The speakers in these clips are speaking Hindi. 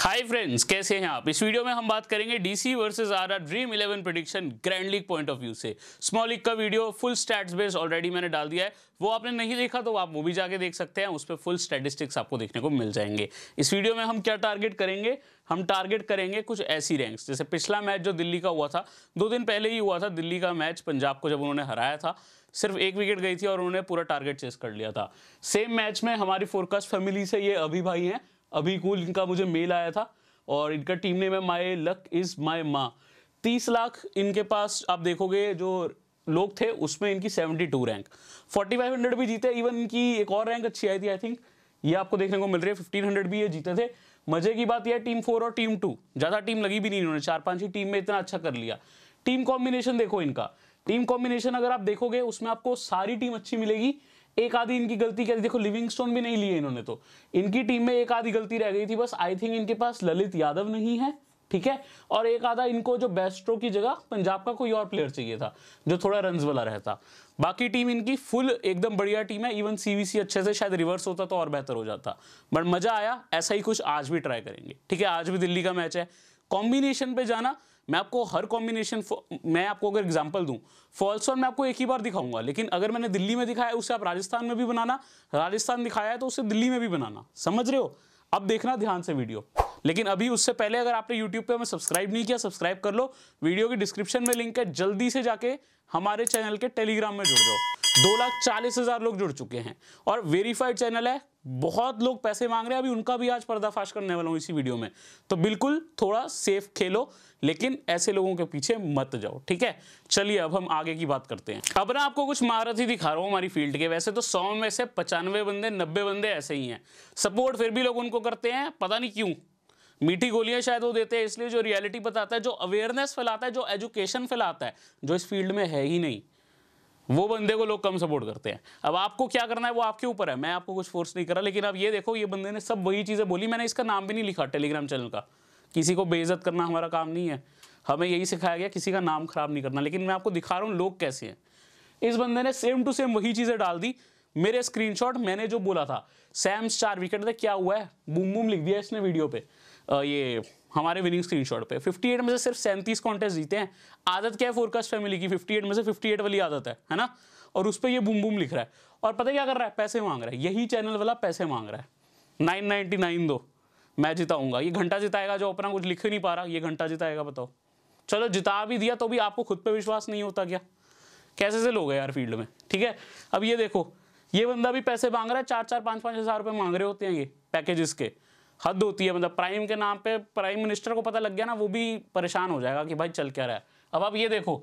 हाय फ्रेंड्स कैसे हैं आप इस वीडियो में हम बात करेंगे DC versus RR Dream eleven prediction grand league point of view से स्मॉल लीग का video full stats base already मैंने डाल दिया है वो आपने नहीं देखा तो आप मूवी जाके देख सकते हैं उस पर फुल स्टैटिस्टिक्स आपको देखने को मिल जाएंगे इस वीडियो में हम क्या टारगेट करेंगे हम टारगेट करेंगे कुछ ऐसी रैंक्स जैसे पिछला मैच जो दिल्ली का हुआ था दो दिन पहले ही हुआ था दिल्ली का मैच पंजाब को जब उन्होंने हराया था सिर्फ एक विकेट गई थी और उन्होंने पूरा टारगेट चेस कर लिया था सेम मैच में हमारी फोरकास्ट फैमिली से ये अभी भाई हैं अभी कुल इनका मुझे मेल आया था और इनका टीम नेम है माई लक इज़ माई माँ तीस लाख इनके पास आप देखोगे जो लोग थे उसमें इनकी seventy two rank forty five hundred भी जीते इवन इनकी एक और रैंक अच्छी आई थी आई थिंक ये आपको देखने को मिल रही है फिफ्टीन हंड्रेड भी ये जीते थे मजे की बात यह है टीम फोर और टीम टू ज़्यादा टीम लगी भी नहीं इन्होंने चार पांच ही टीम में इतना अच्छा कर लिया टीम कॉम्बिनेशन देखो इनका टीम कॉम्बिनेशन अगर आप देखोगे उसमें आपको सारी टीम अच्छी मिलेगी एक आधी इनकी गलती क्या थी देखो लिविंगस्टोन भी नहीं लिए इन्होंने तो इनकी टीम में एक आधी गलती रह गई थी बस आई थिंक इनके पास ललित यादव नहीं है ठीक है और एक आधा इनको जो बेस्ट्रो की जगह पंजाब का कोई और प्लेयर चाहिए था जो थोड़ा रन वाला रहता बाकी टीम इनकी फुल एकदम बढ़िया टीम है इवन सीवीसी अच्छे से शायद रिवर्स होता तो और बेहतर हो जाता बट मजा आया ऐसा ही कुछ आज भी ट्राई करेंगे ठीक है आज भी दिल्ली का मैच है कॉम्बिनेशन पे जाना मैं आपको हर कॉम्बिनेशन मैं आपको अगर एग्जाम्पल दूँ फॉल्स और मैं आपको एक ही बार दिखाऊंगा लेकिन अगर मैंने दिल्ली में दिखाया उसे आप राजस्थान में भी बनाना राजस्थान दिखाया है तो उसे दिल्ली में भी बनाना समझ रहे हो अब देखना ध्यान से वीडियो लेकिन अभी उससे पहले अगर आपने यूट्यूब पर हमें सब्सक्राइब नहीं किया सब्सक्राइब कर लो वीडियो की डिस्क्रिप्शन में लिंक है जल्दी से जाके हमारे चैनल के टेलीग्राम में जुड़ जाओ दो लाख चालीस हज़ार लोग जुड़ चुके हैं और वेरीफाइड चैनल है बहुत लोग पैसे मांग रहे हैं अभी उनका भी आज पर्दाफाश करने वाला हूँ इसी वीडियो में तो बिल्कुल थोड़ा सेफ खेलो लेकिन ऐसे लोगों के पीछे मत जाओ ठीक है चलिए अब हम आगे की बात करते हैं अब ना आपको कुछ महारत ही दिखा रहा हूँ हमारी फील्ड के वैसे तो सौ में से पचानवे बंदे नब्बे बंदे ऐसे ही हैं सपोर्ट फिर भी लोग उनको करते हैं पता नहीं क्यों मीठी गोलियां शायद वो देते हैं इसलिए जो रियलिटी बताता है जो अवेयरनेस फैलाता है जो एजुकेशन फैलाता है जो इस फील्ड में है ही नहीं वो बंदे को लोग कम सपोर्ट करते हैं अब आपको क्या करना है वो आपके ऊपर है मैं आपको कुछ फोर्स नहीं कर रहा लेकिन अब ये देखो ये बंदे ने सब वही चीज़ें बोली मैंने इसका नाम भी नहीं लिखा टेलीग्राम चैनल का किसी को बेइज्जत करना हमारा काम नहीं है हमें यही सिखाया गया किसी का नाम खराब नहीं करना लेकिन मैं आपको दिखा रहा हूँ लोग कैसे हैं इस बंदे ने सेम टू सेम वही चीज़ें डाल दी मेरे स्क्रीनशॉट मैंने जो बोला था सैम्स चार विकेट थे क्या हुआ है बूम बूम लिख दिया इसने वीडियो पे ये हमारे विनिंग स्क्रीनशॉट पे 58 में से सिर्फ सैंतीस कॉन्टेस्ट जीते हैं आदत क्या है फोरकास्ट फैमिली की 58 में से 58 वाली आदत है है ना और उस पर ये बूम बूम लिख रहा है और पता क्या कर रहा है पैसे मांग रहा है यही चैनल वाला पैसे मांग रहा है नाइन नाइन्टी नाइन दो मैं जिताऊंगा ये घंटा जिताएगा जो अपना कुछ लिख ही नहीं पा रहा ये घंटा जिताएगा बताओ चलो जिता भी दिया तो भी आपको खुद पर विश्वास नहीं होता क्या कैसे से लोग है यार फील्ड में ठीक है अब ये देखो ये बंदा भी पैसे मांग रहा है चार चार पाँच पाँच हज़ार रुपये मांग रहे होते हैं ये पैकेजेस के हद होती है मतलब प्राइम के नाम पे प्राइम मिनिस्टर को पता लग गया ना वो भी परेशान हो जाएगा कि भाई चल क्या रहा है अब आप ये देखो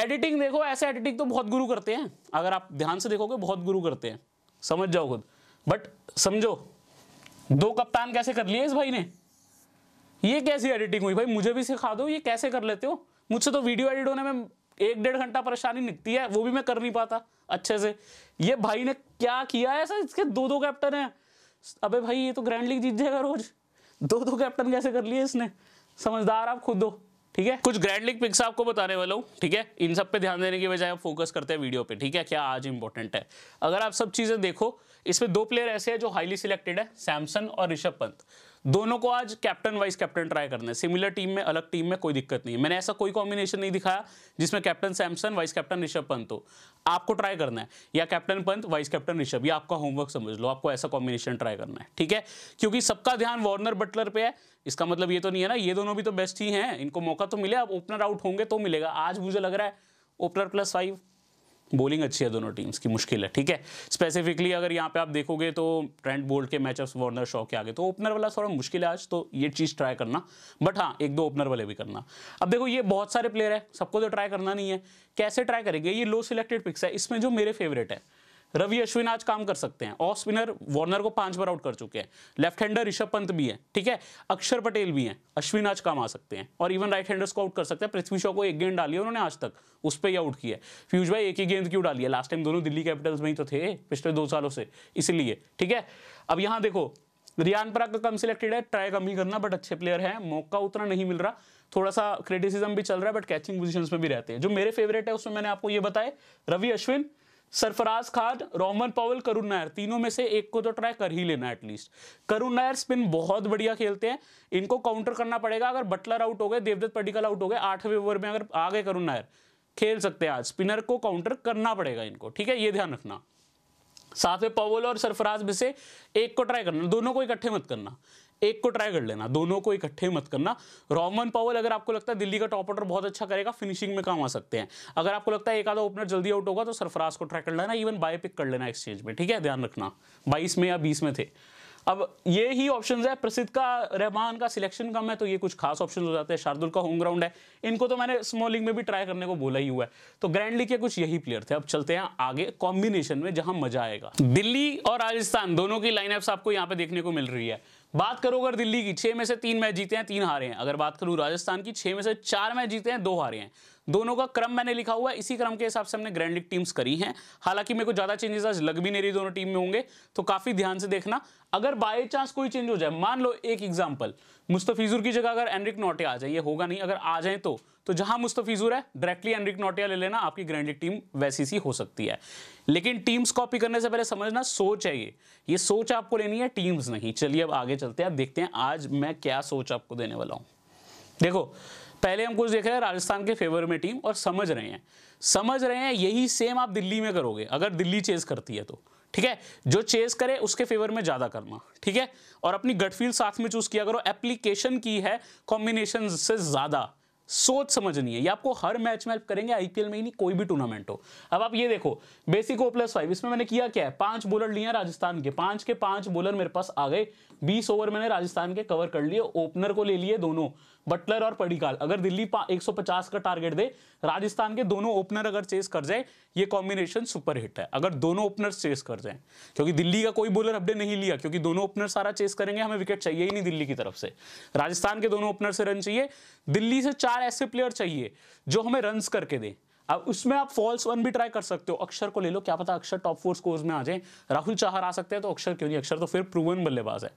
एडिटिंग देखो ऐसे एडिटिंग तो बहुत गुरु करते हैं अगर आप ध्यान से देखोगे बहुत गुरु करते हैं समझ जाओ खुद बट समझो दो कप्तान कैसे कर लिए इस भाई ने ये कैसी एडिटिंग हुई भाई मुझे भी सिखा दो ये कैसे कर लेते हो मुझसे तो वीडियो एडिट होने में एक डेढ़ घंटा परेशानी निकती है वो भी मैं कर नहीं पाता अच्छे से ये भाई ने क्या किया है ऐसा इसके दो दो कैप्टन हैं अबे भाई ये तो ग्रैंड लीग जीत जाएगा रोज दो दो कैप्टन कैसे कर लिए इसने समझदार आप खुद दो ठीक है कुछ ग्रैंड लीग पिक्स आपको बताने वाला हूँ ठीक है इन सब पे ध्यान देने की बजाय आप फोकस करते हैं वीडियो पे ठीक है क्या आज इंपॉर्टेंट है अगर आप सब चीज़ें देखो इसमें दो प्लेयर ऐसे हैं जो हाईली सिलेक्टेड है सैमसन और ऋषभ पंत दोनों को आज कैप्टन वाइस कैप्टन ट्राई करना है सिमिलर टीम में अलग टीम में कोई दिक्कत नहीं है मैंने ऐसा कोई कॉम्बिनेशन नहीं दिखाया जिसमें captain Samson vice captain Rishabh Pant हो आपको ट्राई करना है या captain Pant vice captain Rishabh या आपका होमवर्क समझ लो आपको ऐसा कॉम्बिनेशन ट्राई करना है ठीक है क्योंकि सबका ध्यान वार्नर बटलर पे है इसका मतलब ये तो नहीं है ना ये दोनों भी तो बेस्ट ही हैं इनको मौका तो मिले अब ओपनर आउट होंगे तो मिलेगा आज मुझे लग रहा है ओपनर प्लस फाइव बॉलिंग अच्छी है दोनों टीम्स की मुश्किल है ठीक है स्पेसिफिकली अगर यहाँ पे आप देखोगे तो ट्रेंट बोल्ट के मैचअप्स वार्नर शॉ के आगे तो ओपनर वाला थोड़ा मुश्किल है आज तो ये चीज़ ट्राई करना बट हाँ एक दो ओपनर वाले भी करना अब देखो ये बहुत सारे प्लेयर है सबको तो ट्राई करना नहीं है कैसे ट्राई करेंगे ये लो सिलेक्टेड पिक्स है इसमें जो मेरे फेवरेट है रवि अश्विन आज काम कर सकते हैं ऑफ स्पिनर वार्नर को पांच बार आउट कर चुके हैं लेफ्ट हैंडर ऋषभ पंत भी है ठीक है अक्षर पटेल भी हैं अश्विन आज काम आ सकते हैं और इवन राइट हैंडर्स को आउट कर सकते हैं पृथ्वी शॉ को एक गेंद डाली है उन्होंने आज तक उस पर ही आउट किया है फ्यूज भाई एक ही गेंद क्यों डाली है लास्ट टाइम दोनों दिल्ली कैपिटल्स में ही तो थे पिछले दो सालों से इसीलिए ठीक है अब यहां देखो रियान पराग का कम सिलेक्टेड है ट्राई कम ही करना बट अच्छे प्लेयर है मौका उतना नहीं मिल रहा थोड़ा सा क्रिटिसिज्म भी चल रहा है बट कैचिंग पोजीशंस में भी रहते हैं जो मेरे फेवरेट है उसमें मैंने आपको ये बताया रवि अश्विन सरफराज खान रोमन पवल करुण नायर तीनों में से एक को तो ट्राई कर ही लेना एटलीस्ट करुण नायर स्पिन बहुत बढ़िया खेलते हैं इनको काउंटर करना पड़ेगा अगर बटलर आउट हो गए देवदत्त पडिकल आउट हो गए आठवें ओवर में अगर आ गए करुण नायर खेल सकते हैं आज स्पिनर को काउंटर करना पड़ेगा इनको ठीक है ये ध्यान रखना साथ में पवल और सरफराज में से एक को ट्राई करना दोनों को इकट्ठे मत करना एक को ट्राई कर लेना दोनों को इकट्ठे मत करना रोमन पावल अगर आपको लगता है दिल्ली का टॉप ऑर्डर बहुत अच्छा करेगा फिनिशिंग में काम आ सकते हैं अगर आपको लगता है एक आधा ओपनर जल्दी आउट होगा तो सरफराज को ट्राई कर लेना इवन बाय पिक कर लेना एक्सचेंज में ठीक है ध्यान रखना बाईस में या बीस में थे अब ये ही ऑप्शन है प्रसिद्ध का रहमान का सिलेक्शन कम है तो ये कुछ खास ऑप्शन हो जाते हैं शार्दुल का होम ग्राउंड है इनको तो मैंने स्मॉलिंग में भी ट्राई करने को बोला ही हुआ है तो ग्रैंड लीग के कुछ यही प्लेयर थे अब चलते हैं आगे कॉम्बिनेशन में जहां मजा आएगा दिल्ली और राजस्थान दोनों की लाइनअप्स आपको यहाँ पे देखने को मिल रही है बात करो अगर दिल्ली की छह में से तीन मैच जीते हैं तीन हारे हैं अगर बात करूं राजस्थान की छह में से चार मैच जीते हैं दो हारे हैं दोनों का क्रम मैंने लिखा हुआ है इसी क्रम के हिसाब से हमने ग्रैंड लीग टीम्स करी हैं हालांकि मेरे को ज्यादा चेंजेस आज लग भी नहीं रही दोनों टीम में होंगे तो काफी ध्यान से देखना अगर बाय चांस कोई चेंज हो जाए मान लो एक एग्जाम्पल मुस्तफीजुर की जगह अगर एनरिक नोटे आ जाए ये होगा नहीं अगर आ जाए तो तो जहां मुस्तफीजूर है डायरेक्टली एनरिक नोटिया ले लेना आपकी ग्रैंड लीग टीम वैसी सी हो सकती है लेकिन टीम्स कॉपी करने से पहले समझना सोच है ये ये सोच आपको लेनी है टीम्स नहीं चलिए अब आगे चलते हैं देखते हैं आज मैं क्या सोच आपको देने वाला हूं देखो पहले हम कुछ देख रहे हैं राजस्थान के फेवर में टीम और समझ रहे हैं समझ रहे हैं यही सेम आप दिल्ली में करोगे अगर दिल्ली चेज करती है तो ठीक है जो चेज करे उसके फेवर में ज़्यादा करना ठीक है और अपनी गटफील साथ में चूज किया करो एप्लीकेशन की है कॉम्बिनेशन से ज़्यादा सोच समझनी है ये आपको हर मैच में हेल्प करेंगे आईपीएल में ही नहीं कोई भी टूर्नामेंट हो अब आप ये देखो बेसिक ओ प्लस फाइव इसमें मैंने किया क्या है पांच बॉलर लिए राजस्थान के पांच के पांच बॉलर मेरे पास आ गए बीस ओवर मैंने राजस्थान के कवर कर लिए ओपनर को ले लिए दोनों बटलर और पडिकाल अगर दिल्ली 150 का टारगेट दे राजस्थान के दोनों ओपनर अगर चेस कर जाए ये कॉम्बिनेशन सुपर हिट है अगर दोनों ओपनर्स चेस कर जाए क्योंकि दिल्ली का कोई बॉलर अपडे नहीं लिया क्योंकि दोनों ओपनर सारा चेस करेंगे हमें विकेट चाहिए ही नहीं दिल्ली की तरफ से राजस्थान के दोनों ओपनर से रन चाहिए दिल्ली से चार ऐसे प्लेयर चाहिए जो हमें रन करके दें अब उसमें आप फॉल्स वन भी ट्राई कर सकते हो अक्षर को ले लो क्या पता अक्षर टॉप फोर स्कोर्स में आ जाए राहुल चाहर आ सकते हैं तो अक्षर क्यों नहीं अक्षर तो फिर प्रूवन बल्लेबाज है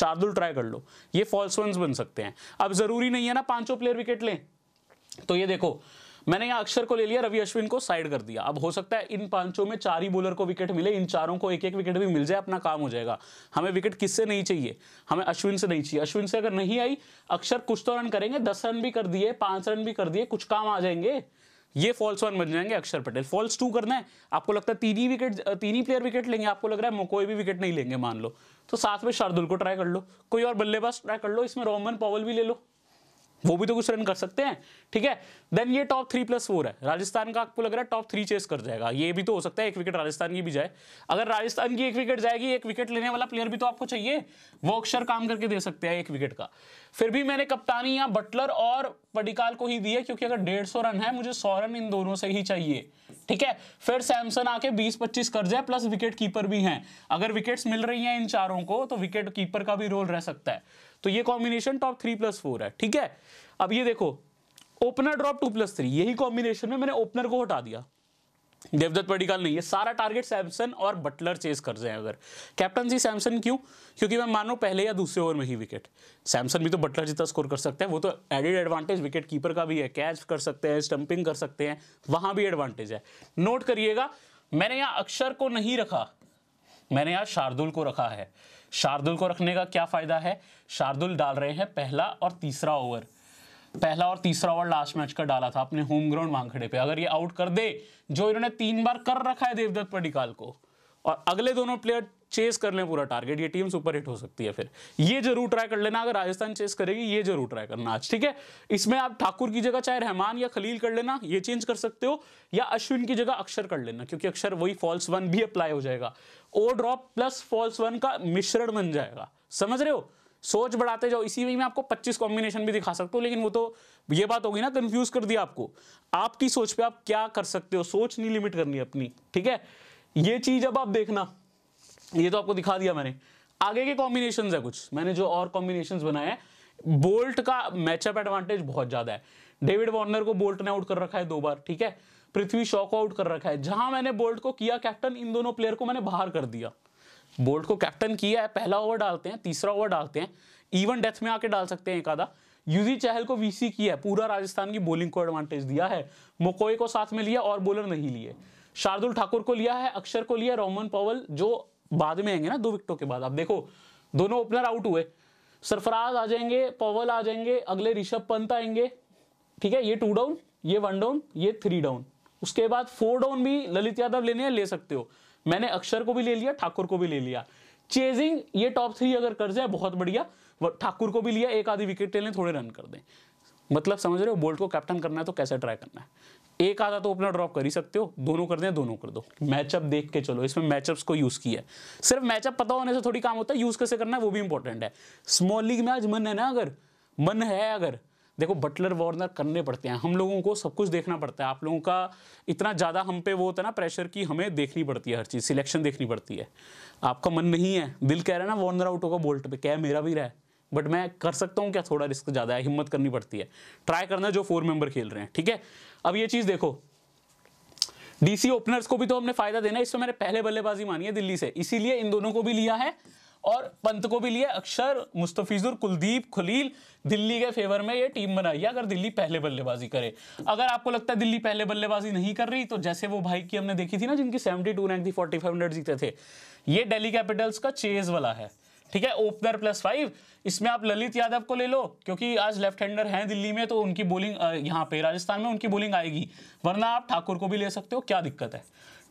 शार्दुल ट्राई कर लो ये फॉल्स वन बन सकते हैं अब जरूरी नहीं है ना पांचों प्लेयर विकेट लें तो ये देखो मैंने यहाँ अक्षर को ले लिया रवि अश्विन को साइड कर दिया अब हो सकता है इन पांचों में चार ही बॉलर को विकेट मिले इन चारों को एक एक विकेट भी मिल जाए अपना काम हो जाएगा हमें विकेट किससे नहीं चाहिए हमें अश्विन से नहीं चाहिए अश्विन से अगर नहीं आई अक्षर कुछ तो रन करेंगे दस रन भी कर दिए पांच रन भी कर दिए कुछ काम आ जाएंगे ये फॉल्स वन बन जाएंगे अक्षर पटेल फॉल्स टू करना है आपको लगता है तीन ही विकेट तीन ही प्लेयर विकेट लेंगे आपको लग रहा है कोई भी विकेट नहीं लेंगे मान लो तो साथ में शार्दुल को ट्राई कर लो कोई और बल्लेबाज ट्राई कर लो इसमें रोमन पॉवल भी ले लो वो भी तो कुछ रन कर सकते हैं ठीक है देन ये टॉप थ्री प्लस फोर है राजस्थान का आपको लग रहा है टॉप थ्री चेस कर जाएगा ये भी तो हो सकता है एक विकेट राजस्थान की भी जाए अगर राजस्थान की एक विकेट जाएगी एक विकेट लेने वाला प्लेयर भी तो आपको चाहिए वो अक्षर काम करके दे सकते हैं एक विकेट का फिर भी मैंने कप्तानी या बटलर और पडिकाल को ही दी है क्योंकि अगर डेढ़ सौ रन है मुझे सौ रन इन दोनों से ही चाहिए ठीक है फिर सैमसन आके बीस पच्चीस कर जाए प्लस विकेट कीपर भी हैं अगर विकेट मिल रही है इन चारों को तो विकेट कीपर का भी रोल रह सकता है तो ये combination top three plus four है ठीक है अब ये देखो opener drop two plus three यही कॉम्बिनेशन में मैंने ओपनर को हटा दिया देवदत्त पडिकल नहीं है सारा टारगेट सैमसन और बटलर चेस कर रहे हैं अगर कैप्टन जी सैमसन क्यों क्योंकि मैं मानो पहले या दूसरे ओवर में ही विकेट सैमसन भी तो बटलर जितना स्कोर तो कर सकते हैं वो तो एडेड एडवांटेज विकेट कीपर का भी है कैच कर सकते हैं स्टंपिंग कर सकते हैं वहां भी एडवांटेज है नोट करिएगा मैंने यहाँ अक्षर को नहीं रखा मैंने यहाँ शार्दुल को रखा है शार्दुल को रखने का क्या फ़ायदा है शार्दुल डाल रहे हैं पहला और तीसरा ओवर पहला और तीसरा ओवर लास्ट मैच का डाला था अपने होम ग्राउंड वांखड़े पे अगर ये आउट कर दे जो इन्होंने तीन बार कर रखा है देवदत्त पडिकाल को और अगले दोनों प्लेयर चेस कर लें पूरा टारगेट ये टीम सुपर हिट हो सकती है फिर ये जरूर ट्राई कर लेना अगर राजस्थान चेस करेगी ये जरूर ट्राई करना आज ठीक है इसमें आप ठाकुर की जगह चाहे रहमान या खलील कर लेना ये चेंज कर सकते हो या अश्विन की जगह अक्षर कर लेना क्योंकि अक्षर वही फॉल्स वन भी अप्लाई हो जाएगा ओ ड्रॉप प्लस फॉल्स वन का मिश्रण बन जाएगा समझ रहे हो सोच बढ़ाते जाओ इसी में मैं आपको 25 कॉम्बिनेशन भी दिखा सकता हूँ लेकिन वो तो ये बात होगी ना कंफ्यूज कर दिया आपको आपकी सोच पे आप क्या कर सकते हो सोच नहीं लिमिट करनी अपनी ठीक है ये चीज अब आप देखना ये तो आपको दिखा दिया मैंने आगे के कॉम्बिनेशन है कुछ मैंने जो और कॉम्बिनेशन बनाए हैं बोल्ट का मैचअप एडवांटेज बहुत ज्यादा है डेविड वार्नर को बोल्ट ने आउट कर रखा है दो बार ठीक है पृथ्वी शॉ को आउट कर रखा है जहां मैंने बोल्ट को किया कैप्टन इन दोनों प्लेयर को मैंने बाहर कर दिया बोल्ट को कैप्टन किया है पहला ओवर डालते हैं तीसरा ओवर डालते हैं इवन डेथ में आके डाल सकते हैं एक आधा यूजी चहल को वीसी किया है पूरा राजस्थान की बोलिंग को एडवांटेज दिया है मोकोए को साथ में लिया और बोलर नहीं लिए शार्दुल ठाकुर को लिया है अक्षर को लिया रोमन पवल जो बाद में आएंगे ना दो विकेटों के बाद आप देखो दोनों ओपनर आउट हुए सरफराज आ जाएंगे पवल आ जाएंगे अगले ऋषभ पंत आएंगे ठीक है ये टू डाउन ये वन डाउन ये थ्री डाउन उसके बाद फोर डाउन भी ललित यादव लेने ले सकते हो मैंने अक्षर को भी ले लिया ठाकुर को भी ले लिया चेजिंग ये टॉप थ्री अगर कर जाए बहुत बढ़िया ठाकुर को भी लिया एक आधी विकेट ले लें थोड़े रन कर दें मतलब समझ रहे हो बोल्ट को कैप्टन करना है तो कैसे ट्राई करना है एक आधा तो ओपनर ड्रॉप कर ही सकते हो दोनों कर दें दोनों कर दो मैचअप देख के चलो इसमें मैचअप्स को यूज़ किया है सिर्फ मैचअप पता होने से थोड़ी काम होता है यूज़ कैसे करना है वो भी इंपॉर्टेंट है स्मॉल लीग में आज मन है ना अगर मन है अगर देखो बटलर वार्नर करने पड़ते हैं हम लोगों को सब कुछ देखना पड़ता है आप लोगों का इतना ज़्यादा हम पे वो होता है ना प्रेशर की हमें देखनी पड़ती है हर चीज़ सिलेक्शन देखनी पड़ती है आपका मन नहीं है दिल कह रहा है ना वार्नर आउट होगा बोल्ट पे क्या मेरा भी रहा है बट मैं कर सकता हूँ क्या थोड़ा रिस्क ज़्यादा है हिम्मत करनी पड़ती है ट्राई करना जो फोर मेंबर खेल रहे हैं ठीक है थीके? अब ये चीज देखो डीसी ओपनर्स को भी तो हमने फायदा देना है इसमें मैंने पहले बल्लेबाजी मानी है दिल्ली से इसीलिए इन दोनों को भी लिया है और पंत को भी लिया अक्षर मुस्तफिजुर कुलदीप खलील दिल्ली के फेवर में ये टीम बनाई है अगर दिल्ली पहले बल्लेबाजी करे अगर आपको लगता है दिल्ली पहले बल्लेबाजी नहीं कर रही तो जैसे वो भाई की हमने देखी थी ना जिनकी सेवेंटी टू रैंक थी फोर्टी फाइव जीते थे ये डेली कैपिटल्स का चेज वाला है ठीक है ओपनर प्लस फाइव इसमें आप ललित यादव को ले लो क्योंकि आज लेफ्ट हैंडर हैं दिल्ली में तो उनकी बोलिंग यहाँ पे राजस्थान में उनकी बोलिंग आएगी वरना आप ठाकुर को भी ले सकते हो क्या दिक्कत है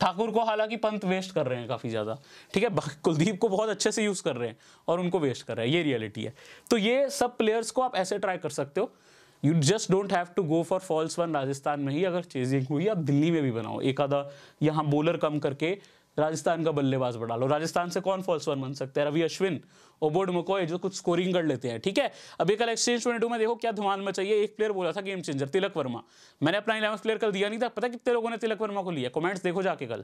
ठाकुर को हालांकि पंत वेस्ट कर रहे हैं काफ़ी ज़्यादा ठीक है कुलदीप को बहुत अच्छे से यूज़ कर रहे हैं और उनको वेस्ट कर रहे हैं ये रियलिटी है तो ये सब प्लेयर्स को आप ऐसे ट्राई कर सकते हो you just don't have to go for falls one Rajasthan में ही अगर चेजिंग हुई आप दिल्ली में भी बनाओ एक आधा यहाँ बॉलर कम करके राजस्थान का बल्लेबाज बढ़ा लो राजस्थान से कौन फॉल्स वन बन सकते हैं रवि अश्विन ओबोड मकोए जो कुछ स्कोरिंग कर लेते हैं ठीक है अभी कल एक्सचेंज ट्वेंटी में देखो क्या धुमान में चाहिए एक प्लेयर बोला था गेम चेंजर तिलक वर्मा मैंने अपना इलेवंथ प्लेयर कल दिया नहीं था पता कितने लोगों ने तिलक वर्मा को लिया कॉमेंट्स देखो जाके कल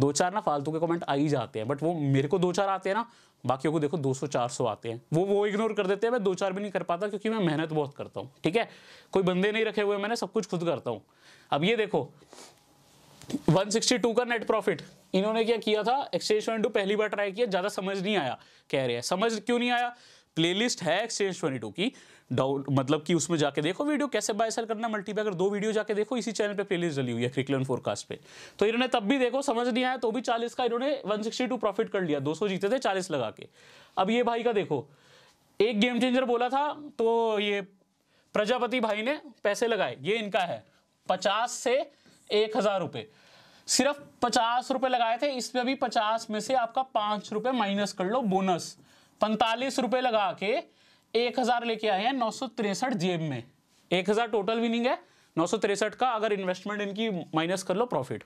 दो चार ना फालतू के कमेंट आ ही जाते हैं बट वो मेरे को दो चार आते हैं ना बाकियों को देखो 200 400 आते हैं वो वो इग्नोर कर देते हैं मैं दो चार भी नहीं कर पाता क्योंकि मैं मेहनत बहुत करता हूँ ठीक है कोई बंदे नहीं रखे हुए मैंने सब कुछ खुद करता हूँ अब ये देखो 162 का नेट प्रॉफिट इन्होंने क्या किया था एक्सचेंज ट्वेंटी पहली बार ट्राई किया ज़्यादा समझ नहीं आया कह रहे हैं समझ क्यों नहीं आया प्लेलिस्ट है एक्सचेंज ट्वेंटी टू की डाउट मतलब कि उसमें जाके देखो वीडियो कैसे बाय सेल करना अगर दो वीडियो जाके देखो इसी चैनल पे प्लेलिस्ट डली हुई है क्रिकलन फोरकास्ट पे तो इन्होंने तब भी देखो समझ नहीं आया तो भी 40 का इन्होंने 162 प्रॉफिट कर लिया 200 जीते थे 40 लगा के अब ये भाई का देखो एक गेम चेंजर बोला था तो ये प्रजापति भाई ने पैसे लगाए ये इनका है पचास से एक हज़ार रुपये सिर्फ पचास रुपए लगाए थे इसमें भी पचास में से आपका पांच रुपए माइनस कर लो बोनस पैंतालीस रुपए लगा के एक हजार लेके आए हैं नौ सौ तिरसठ जेब में एक हजार टोटल विनिंग है नौ सौ तिरसठ का अगर इन्वेस्टमेंट इनकी माइनस कर लो प्रॉफिट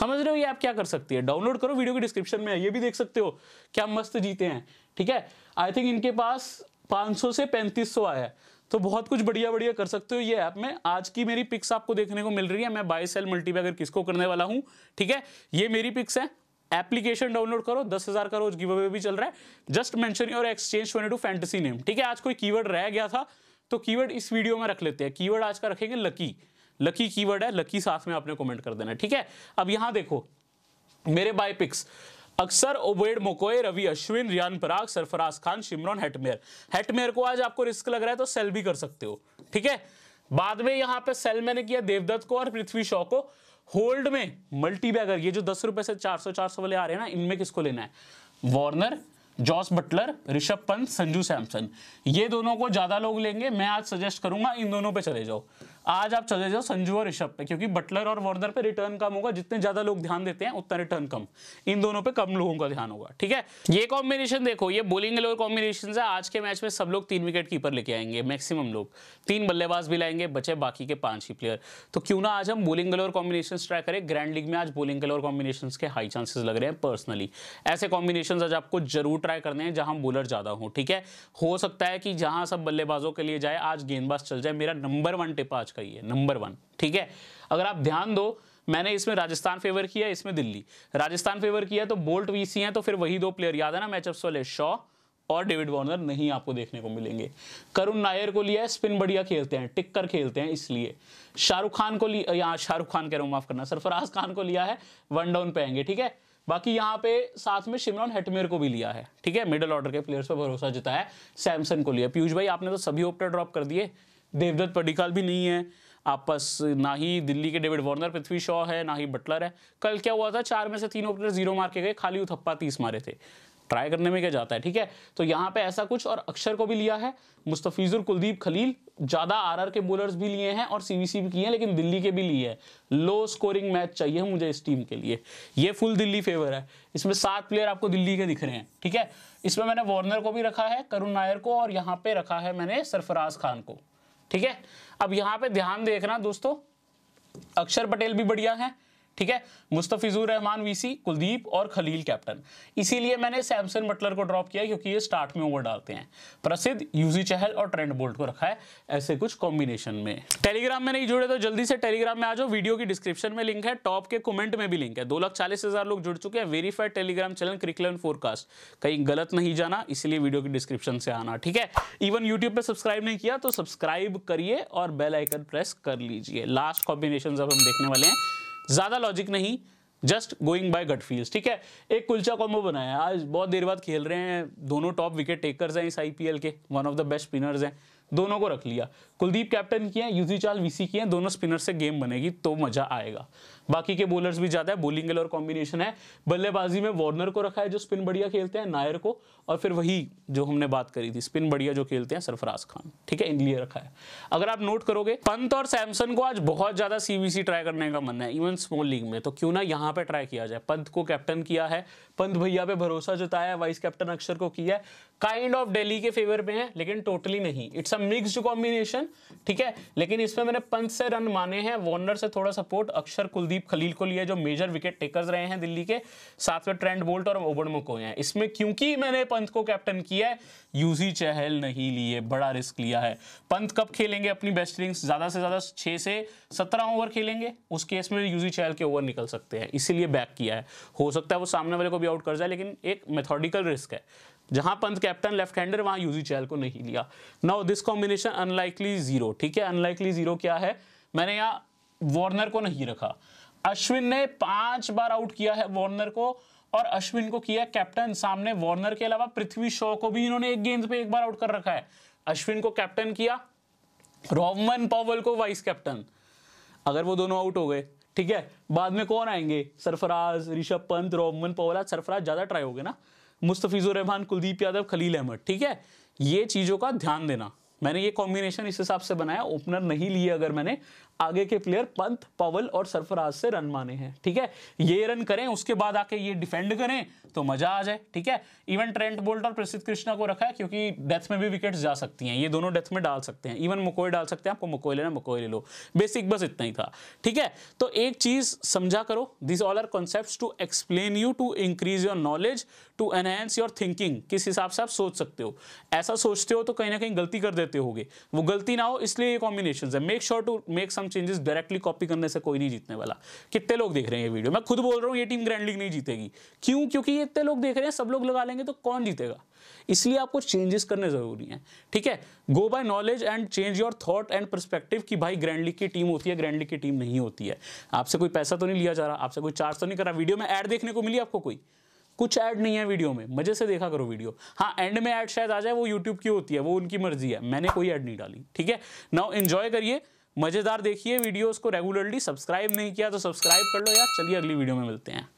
समझ रहे हो ये आप क्या कर सकती है डाउनलोड करो वीडियो के डिस्क्रिप्शन में ये भी देख सकते हो क्या मस्त जीते हैं ठीक है आई थिंक इनके पास 500 से 3500 आया है तो बहुत कुछ बढ़िया बढ़िया कर सकते हो ये ऐप में आज की मेरी पिक्स आपको देखने को मिल रही है मैं बाय सेल मल्टीबैगर किसको करने वाला हूँ ठीक है ये मेरी पिक्स है एप्लीकेशन डाउनलोड करो दस हजार का रोज गिव अवे भी चल रहा है just mention your exchange twenty two fantasy name ठीक है आज कोई कीवर्ड रह गया था तो कीवर्ड इस वीडियो में रख लेते हैं कीवर्ड आज का रखेंगे लकी लकी कीवर्ड है लकी साथ में आपने कमेंट कर देना ठीक है अब यहां देखो मेरे by picks Axar Obed McCoy Ravi Ashwin Riyan Parag Sarfaraz Khan Shimron Hetmyer Hetmyer को आज आपको रिस्क लग रहा है तो सेल भी कर सकते हो ठीक है बाद में यहां पे सेल मैंने किया देवदत्त को और पृथ्वी शॉ को होल्ड में मल्टी बैगर ये जो दस रुपए से चार सौ चार सौ वाले आ रहे हैं ना इनमें किसको लेना है Warner Jos Buttler Rishabh Pant Sanju Samson ये दोनों को ज्यादा लोग लेंगे मैं आज सजेस्ट करूंगा इन दोनों पे चले जाओ आज आप चले जाओ संजू और ऋषभ पे क्योंकि बटलर और वार्नर पे रिटर्न कम होगा जितने ज्यादा लोग ध्यान देते हैं उतना रिटर्न कम इन दोनों पे कम लोगों का ध्यान होगा ठीक है ये कॉम्बिनेशन देखो ये बोलिंग लोअर कॉम्बिनेशन है आज के मैच में सब लोग तीन विकेट कीपर लेके आएंगे मैक्सिमम लोग तीन बल्लेबाज भी लाएंगे बचे बाकी के पांच ही प्लेयर तो क्यों ना आज हम बोलिंग लोअर कॉम्बिनेशन ट्राई करें ग्रैंड लीग में आज बोलिंग लोअर कॉम्बिनेशन के हाई चांसेस लग रहे हैं पर्सनली ऐसे कॉम्बिनेशन आज आपको जरूर ट्राई करने हैं जहां बोलर ज्यादा हो ठीक है हो सकता है कि जहां सब बल्लेबाजों के लिए जाए आज गेंदबाज चल जाए मेरा नंबर वन टिप आज का ही है नंबर वन ठीक है अगर आप ध्यान दो मैंने इसमें राजस्थान फेवर किया इसमें दिल्ली राजस्थान फेवर किया तो बोल्ट वीसी हैं तो फिर वही दो प्लेयर याद है ना मैचअप्स वाले शॉ और डेविड वार्नर नहीं आपको देखने को मिलेंगे करुण नायर को लिया स्पिन बढ़िया खेलते हैं टिक कर खेलते हैं इसलिए शाहरुख खान को लिया यहाँ शाहरुख खान कह रहा हूँ माफ करना सरफराज खान को लिया है वन डाउन पे आएंगे ठीक है बाकी यहाँ पे साथ में शिमरॉन हेटमेर को भी लिया है ठीक है मिडल ऑर्डर के प्लेयर्स पर भरोसा जिता है सैमसन को लिया पीयूष भाई आपने तो सभी ओपनर ड्रॉप कर दिए देवदत्त पडिकाल भी नहीं है आपस ना ही दिल्ली के डेविड वार्नर पृथ्वी शॉ है ना ही बटलर है कल क्या हुआ था चार में से तीन ओपनर जीरो मार के गए खाली उथप्पा तीस मारे थे ट्राई करने में क्या जाता है ठीक है तो यहाँ पे ऐसा कुछ और अक्षर को भी लिया है मुस्तफ़ीज़ुर कुलदीप खलील ज़्यादा आरआर के बोलर्स भी लिए हैं और सीबीसी भी किए हैं लेकिन दिल्ली के भी लिए है लो स्कोरिंग मैच चाहिए मुझे इस टीम के लिए ये फुल दिल्ली फेवर है इसमें सात प्लेयर आपको दिल्ली के दिख रहे हैं ठीक है इसमें मैंने वार्नर को भी रखा है करुण नायर को और यहाँ पे रखा है मैंने सरफराज खान को ठीक है अब यहां पे ध्यान देखना दोस्तों अक्षर पटेल भी बढ़िया है ठीक है मुस्तफिजुर रहमान वीसी कुलदीप और खलील कैप्टन इसीलिए मैंने सैमसन बटलर को ड्रॉप किया क्योंकि ये स्टार्ट में ओवर डालते हैं प्रसिद्ध यूजी चहल और ट्रेंड बोल्ट को रखा है ऐसे कुछ कॉम्बिनेशन में टेलीग्राम में नहीं जुड़े तो जल्दी से टेलीग्राम में आ जाओ वीडियो की डिस्क्रिप्शन में लिंक है टॉप के कमेंट में भी लिंक है दो लाख चालीस हजार लोग जुड़ चुके हैं वेरीफाइड टेलीग्राम चैनल क्रिकलन फोरकास्ट कहीं गलत नहीं जाना इसलिए वीडियो की डिस्क्रिप्शन से आना ठीक है इवन यूट्यूब पर सब्सक्राइब नहीं किया तो सब्सक्राइब करिए और बेलाइकन प्रेस कर लीजिए लास्ट कॉम्बिनेशन अब हम देखने वाले हैं ज़्यादा लॉजिक नहीं just going by gut feels ठीक है एक कुलचा कॉम्बो बनाया आज बहुत देर बाद खेल रहे हैं दोनों टॉप विकेट टेकर्स हैं इस आईपीएल के one of the best spinners हैं दोनों को रख लिया कुलदीप कैप्टन किए हैं यूजी चाल वीसी किए हैं दोनों स्पिनर से गेम बनेगी तो मजा आएगा बाकी के बोलर्स भी ज्यादा है बॉलिंग और कॉम्बिनेशन है बल्लेबाजी में वार्नर को रखा है जो स्पिन बढ़िया खेलते हैं नायर को और फिर वही जो हमने बात करी थी स्पिन बढ़िया जो खेलते हैं सरफराज खान ठीक है इनलिए रखा है अगर आप नोट करोगे पंत और सैमसन को आज बहुत ज्यादा सीबीसी ट्राई करने का मन है इवन स्मॉल लीग में तो क्यों ना यहाँ पे ट्राई किया जाए पंत को कैप्टन किया है पंत भैया पे भरोसा जताया है वाइस कैप्टन अक्षर को किया है काइंड ऑफ डेली के फेवर में है लेकिन टोटली नहीं it's a mixed combination batsman ठीक है लेकिन इसमें मैंने पंच से रन माने हैं वॉर्नर से थोड़ा सपोर्ट अक्षर कुलदीप खलील को लिया जो मेजर विकेट टेकर्स रहे हैं दिल्ली के साथ में ट्रेंड बोल्ट और ओबड़मो को हैं इसमें क्योंकि मैंने पंत को कैप्टन किया है यूजी चहल नहीं लिए बड़ा रिस्क लिया है पंत कब खेलेंगे अपनी बेस्ट इनिंग्स ज़्यादा से ज़्यादा छः से सत्रह ओवर खेलेंगे उस केस में यूजी चहल के ओवर निकल सकते हैं इसीलिए बैक किया है हो सकता है वो सामने वाले को भी आउट कर जाए लेकिन एक मेथोडिकल रिस्क है जहां पंत कैप्टन लेफ्ट हैंडर वहां यूजी चैल को नहीं लिया now this combination unlikely zero ठीक है अनलाइकली जीरो क्या है मैंने यहां वार्नर को नहीं रखा अश्विन ने पांच बार आउट किया है वार्नर को और अश्विन को किया कैप्टन सामने वार्नर के अलावा पृथ्वी शॉ को भी इन्होंने एक गेंद पे एक बार आउट कर रखा है अश्विन को कैप्टन किया रोमन पॉवल को वाइस कैप्टन अगर वो दोनों आउट हो गए ठीक है बाद में कौन आएंगे सरफराज ऋषभ पंत रोमन पॉवल सरफराज ज्यादा ट्राई हो गए ना मुस्तफ़ीज़ुर रहमान कुलदीप यादव खलील अहमद ठीक है ये चीज़ों का ध्यान देना मैंने ये कॉम्बिनेशन इस हिसाब से बनाया ओपनर नहीं लिए अगर मैंने आगे के प्लेयर पंत पवल और सरफराज से रन माने हैं ठीक है ये रन करें उसके बाद आके ये डिफेंड करें तो मजा आ जाए ठीक है इवन ट्रेंट बोल्ट और प्रसिद्ध कृष्णा को रखा है क्योंकि डेथ में भी विकेट्स जा सकती हैं ये दोनों डेथ में डाल सकते हैं इवन मुकोई डाल सकते हैं आपको मुकोई लेना मुकोई ले लो बेसिक बस इतना ही था ठीक है तो एक चीज समझा करो this all are concept to explain you to increase your knowledge to enhance your thinking किस हिसाब से आप सोच सकते हो ऐसा सोचते हो तो कहीं ना कहीं गलती कर देते हो वो गलती ना हो इसलिए ये कॉम्बिनेशन है make sure to make some changes directly copy करने से कोई नहीं जीतने वाला कितने लोग देख रहे हैं ये वीडियो मैं खुद बोल रहा हूँ ये टीम ग्रैंड लीग नहीं जीतेगी क्यों क्योंकि ये इतने लोग देख रहे हैं सब लोग लगा लेंगे तो कौन जीतेगा इसलिए आपको चेंजेस करने ज़रूरी हैं ठीक है go by knowledge and change your thought and perspective कि भाई ग्रैंड लीग की टीम होती है ग्रैंड लीग की टीम नहीं होती है आपसे कोई पैसा तो नहीं लिया जा रहा आपसे कोई चार्ज तो नहीं करा वीडियो में ऐड देखने को मिली आपको कोई कुछ ऐड नहीं है वीडियो में मजे से देखा करो वीडियो हाँ एंड में ऐड शायद आ जाए वो यूट्यूब की होती है वो उनकी मर्जी है मैंने कोई ऐड नहीं डाली ठीक है नाउ एंजॉय करिए मज़ेदार देखिए वीडियोस को रेगुलरली सब्सक्राइब नहीं किया तो सब्सक्राइब कर लो यार चलिए अगली वीडियो में मिलते हैं